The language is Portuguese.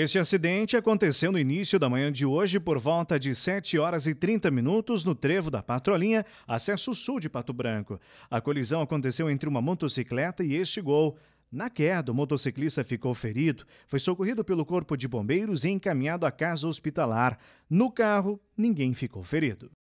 Este acidente aconteceu no início da manhã de hoje por volta de 7 horas e 30 minutos no trevo da Patrolinha, acesso sul de Pato Branco. A colisão aconteceu entre uma motocicleta e este gol. Na queda, o motociclista ficou ferido, foi socorrido pelo Corpo de Bombeiros e encaminhado à casa hospitalar. No carro, ninguém ficou ferido.